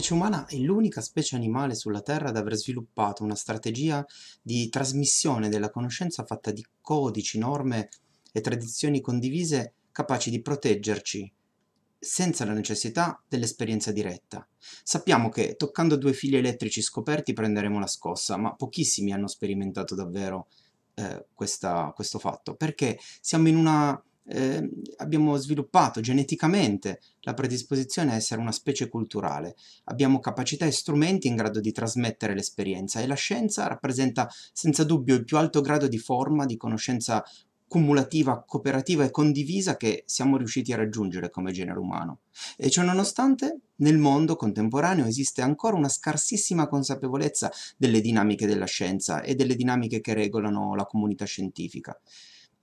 specie umana è l'unica specie animale sulla Terra ad aver sviluppato una strategia di trasmissione della conoscenza fatta di codici, norme e tradizioni condivise capaci di proteggerci senza la necessità dell'esperienza diretta. Sappiamo che toccando due fili elettrici scoperti prenderemo la scossa, ma pochissimi hanno sperimentato davvero eh, questa, questo fatto, perché siamo in una eh, abbiamo sviluppato geneticamente la predisposizione a essere una specie culturale, abbiamo capacità e strumenti in grado di trasmettere l'esperienza e la scienza rappresenta senza dubbio il più alto grado di forma di conoscenza cumulativa, cooperativa e condivisa che siamo riusciti a raggiungere come genere umano. E ciononostante, nel mondo contemporaneo esiste ancora una scarsissima consapevolezza delle dinamiche della scienza e delle dinamiche che regolano la comunità scientifica.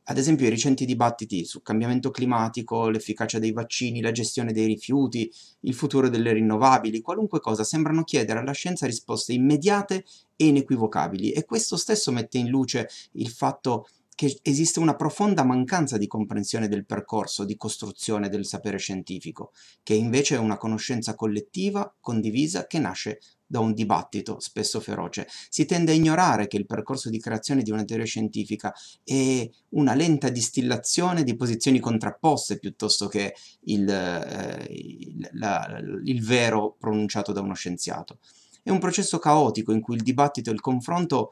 Ad esempio i recenti dibattiti sul cambiamento climatico, l'efficacia dei vaccini, la gestione dei rifiuti, il futuro delle rinnovabili, qualunque cosa sembrano chiedere alla scienza risposte immediate e inequivocabili e questo stesso mette in luce il fatto che esiste una profonda mancanza di comprensione del percorso di costruzione del sapere scientifico, che invece è una conoscenza collettiva, condivisa, che nasce da un dibattito spesso feroce. Si tende a ignorare che il percorso di creazione di una teoria scientifica è una lenta distillazione di posizioni contrapposte piuttosto che il, eh, il, la, il vero pronunciato da uno scienziato. È un processo caotico in cui il dibattito e il confronto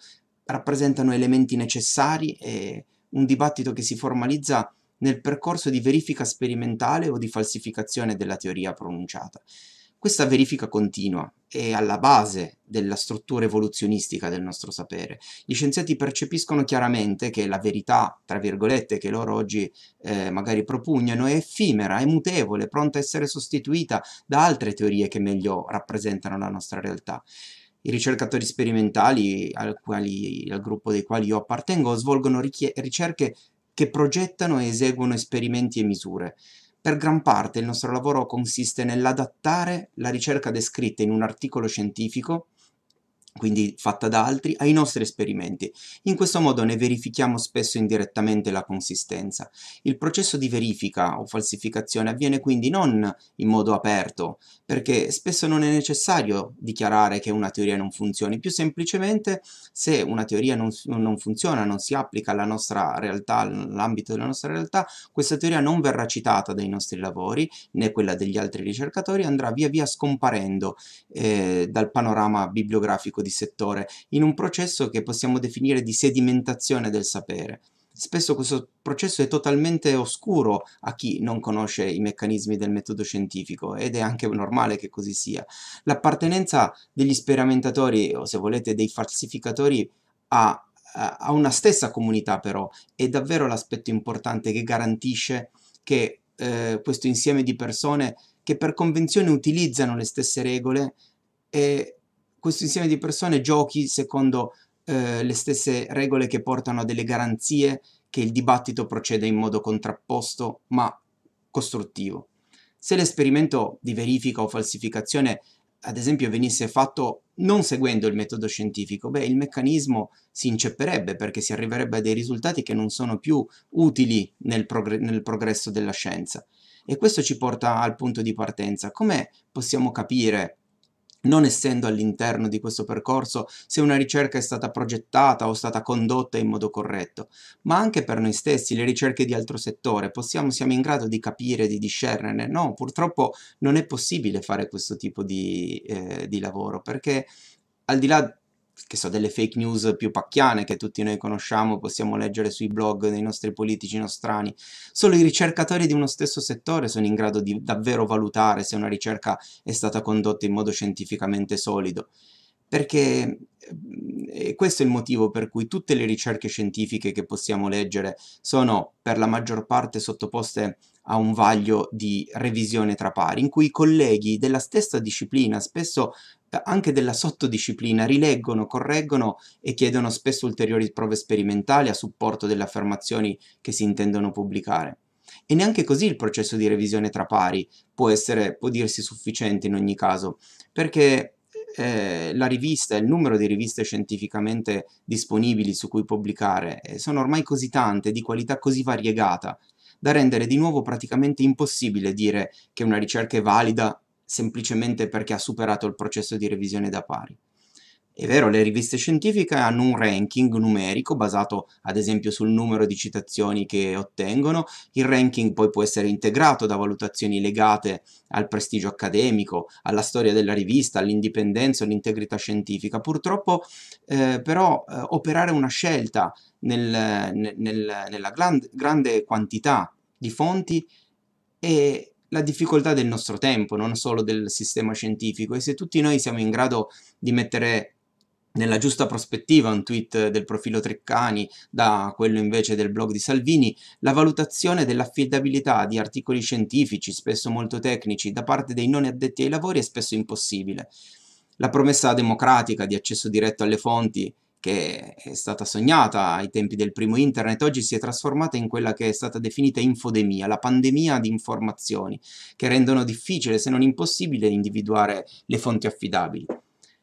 rappresentano elementi necessari e un dibattito che si formalizza nel percorso di verifica sperimentale o di falsificazione della teoria pronunciata. Questa verifica continua è alla base della struttura evoluzionistica del nostro sapere. Gli scienziati percepiscono chiaramente che la verità, tra virgolette, che loro oggi eh, magari propugnano è effimera, è mutevole, pronta a essere sostituita da altre teorie che meglio rappresentano la nostra realtà. I ricercatori sperimentali, al, quali, al gruppo dei quali io appartengo, svolgono ricerche che progettano e eseguono esperimenti e misure. Per gran parte il nostro lavoro consiste nell'adattare la ricerca descritta in un articolo scientifico quindi fatta da altri, ai nostri esperimenti. In questo modo ne verifichiamo spesso indirettamente la consistenza. Il processo di verifica o falsificazione avviene quindi non in modo aperto, perché spesso non è necessario dichiarare che una teoria non funzioni, più semplicemente se una teoria non, non funziona, non si applica alla nostra realtà, all'ambito della nostra realtà, questa teoria non verrà citata dai nostri lavori, né quella degli altri ricercatori, andrà via via scomparendo eh, dal panorama bibliografico ricco di settore, in un processo che possiamo definire di sedimentazione del sapere. Spesso questo processo è totalmente oscuro a chi non conosce i meccanismi del metodo scientifico ed è anche normale che così sia. L'appartenenza degli sperimentatori o se volete dei falsificatori a, a una stessa comunità però è davvero l'aspetto importante che garantisce che eh, questo insieme di persone che per convenzione utilizzano le stesse regole e questo insieme di persone giochi secondo eh, le stesse regole che portano a delle garanzie che il dibattito proceda in modo contrapposto ma costruttivo. Se l'esperimento di verifica o falsificazione, ad esempio, venisse fatto non seguendo il metodo scientifico, beh, il meccanismo si incepperebbe perché si arriverebbe a dei risultati che non sono più utili nel, progr nel progresso della scienza. E questo ci porta al punto di partenza. Come possiamo capire non essendo all'interno di questo percorso se una ricerca è stata progettata o stata condotta in modo corretto, ma anche per noi stessi, le ricerche di altro settore, possiamo, siamo in grado di capire, di discernerne. No, purtroppo non è possibile fare questo tipo di, eh, di lavoro perché al di là che so, delle fake news più pacchiane che tutti noi conosciamo, possiamo leggere sui blog dei nostri politici nostrani. Solo i ricercatori di uno stesso settore sono in grado di davvero valutare se una ricerca è stata condotta in modo scientificamente solido. Perché eh, questo è il motivo per cui tutte le ricerche scientifiche che possiamo leggere sono per la maggior parte sottoposte a un vaglio di revisione tra pari, in cui i colleghi della stessa disciplina, spesso eh, anche della sottodisciplina, rileggono, correggono e chiedono spesso ulteriori prove sperimentali a supporto delle affermazioni che si intendono pubblicare. E neanche così il processo di revisione tra pari può, essere, può dirsi sufficiente in ogni caso, perché eh, la rivista, il numero di riviste scientificamente disponibili su cui pubblicare eh, sono ormai così tante, di qualità così variegata, da rendere di nuovo praticamente impossibile dire che una ricerca è valida semplicemente perché ha superato il processo di revisione da pari. È vero, le riviste scientifiche hanno un ranking numerico basato ad esempio sul numero di citazioni che ottengono, il ranking poi può essere integrato da valutazioni legate al prestigio accademico, alla storia della rivista, all'indipendenza, all'integrità scientifica. Purtroppo eh, però eh, operare una scelta nel, nel, nella grand, grande quantità di fonti è la difficoltà del nostro tempo, non solo del sistema scientifico e se tutti noi siamo in grado di mettere nella giusta prospettiva un tweet del profilo Treccani da quello invece del blog di Salvini, la valutazione dell'affidabilità di articoli scientifici, spesso molto tecnici, da parte dei non addetti ai lavori è spesso impossibile. La promessa democratica di accesso diretto alle fonti che è stata sognata ai tempi del primo internet, oggi si è trasformata in quella che è stata definita infodemia, la pandemia di informazioni, che rendono difficile, se non impossibile, individuare le fonti affidabili.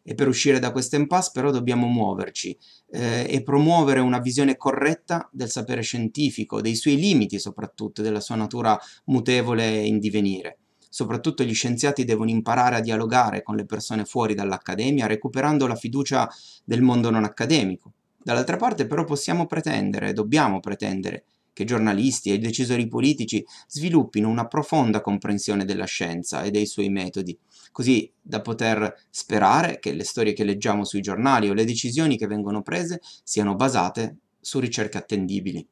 E per uscire da questa impasse però dobbiamo muoverci eh, e promuovere una visione corretta del sapere scientifico, dei suoi limiti soprattutto, della sua natura mutevole in divenire. Soprattutto gli scienziati devono imparare a dialogare con le persone fuori dall'accademia, recuperando la fiducia del mondo non accademico. Dall'altra parte però possiamo pretendere, dobbiamo pretendere, che giornalisti e decisori politici sviluppino una profonda comprensione della scienza e dei suoi metodi, così da poter sperare che le storie che leggiamo sui giornali o le decisioni che vengono prese siano basate su ricerche attendibili.